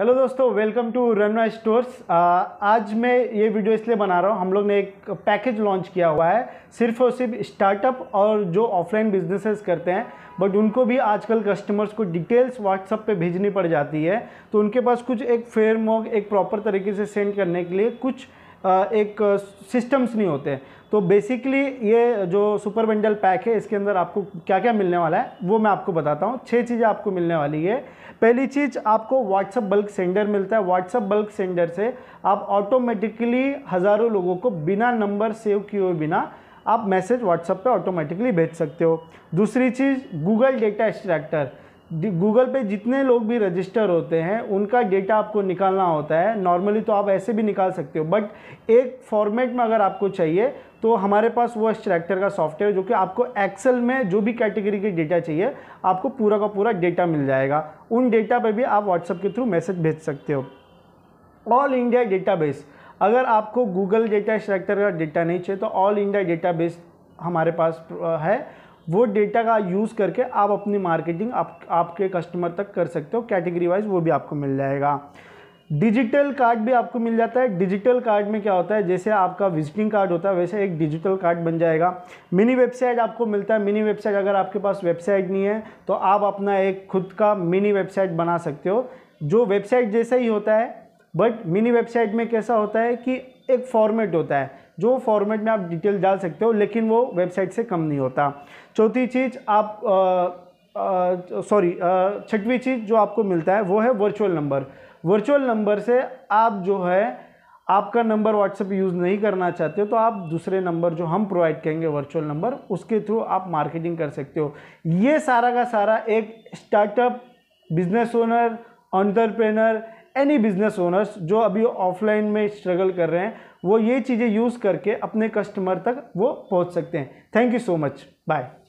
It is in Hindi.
हेलो दोस्तों वेलकम टू रनवा स्टोर्स आज मैं ये वीडियो इसलिए बना रहा हूँ हम लोग ने एक पैकेज लॉन्च किया हुआ है सिर्फ और सिर्फ स्टार्टअप और जो ऑफलाइन बिजनेसेस करते हैं बट उनको भी आजकल कस्टमर्स को डिटेल्स व्हाट्सअप पे भेजनी पड़ जाती है तो उनके पास कुछ एक फेयर मॉक एक प्रॉपर तरीके से सेंड करने के लिए कुछ एक सिस्टम्स नहीं होते तो बेसिकली ये जो सुपर बंडल पैक है इसके अंदर आपको क्या क्या मिलने वाला है वो मैं आपको बताता हूँ छः चीज़ें आपको मिलने वाली है पहली चीज़ आपको व्हाट्सअप बल्क सेंडर मिलता है व्हाट्सअप बल्क सेंडर से आप ऑटोमेटिकली हज़ारों लोगों को बिना नंबर सेव किए बिना आप मैसेज व्हाट्सअप पे ऑटोमेटिकली भेज सकते हो दूसरी चीज़ गूगल डेटा एक्सट्रैक्टर गूगल पे जितने लोग भी रजिस्टर होते हैं उनका डेटा आपको निकालना होता है नॉर्मली तो आप ऐसे भी निकाल सकते हो बट एक फॉर्मेट में अगर आपको चाहिए तो हमारे पास वो एक्सट्रैक्टर का सॉफ्टवेयर जो कि आपको एक्सेल में जो भी कैटेगरी के डेटा चाहिए आपको पूरा का पूरा डेटा मिल जाएगा उन डेटा पर भी आप व्हाट्सएप के थ्रू मैसेज भेज सकते हो ऑल इंडिया डेटा अगर आपको गूगल डेटा एक्सट्रैक्टर का डेटा नहीं चाहिए तो ऑल इंडिया डेटा हमारे पास है वो डेटा का यूज़ करके आप अपनी मार्केटिंग आप आपके कस्टमर तक कर सकते हो कैटेगरी वाइज वो भी आपको मिल जाएगा डिजिटल कार्ड भी आपको मिल जाता है डिजिटल कार्ड में क्या होता है जैसे आपका विजिटिंग कार्ड होता है वैसे एक डिजिटल कार्ड बन जाएगा मिनी वेबसाइट आपको मिलता है मिनी वेबसाइट अगर आपके पास वेबसाइट नहीं है तो आप अपना एक खुद का मिनी वेबसाइट बना सकते हो जो वेबसाइट जैसा ही होता है बट मिनी वेबसाइट में कैसा होता है कि एक फॉर्मेट होता है जो फॉर्मेट में आप डिटेल डाल सकते हो लेकिन वो वेबसाइट से कम नहीं होता चौथी चीज़ आप सॉरी छठवीं चीज़ जो आपको मिलता है वो है वर्चुअल नंबर वर्चुअल नंबर से आप जो है आपका नंबर व्हाट्सएप यूज़ नहीं करना चाहते हो तो आप दूसरे नंबर जो हम प्रोवाइड करेंगे वर्चुअल नंबर उसके थ्रू आप मार्केटिंग कर सकते हो ये सारा का सारा एक startup business owner entrepreneur any business owners जो अभी ऑफलाइन में स्ट्रगल कर रहे हैं वो ये चीज़ें यूज़ करके अपने कस्टमर तक वो पहुँच सकते हैं thank you so much bye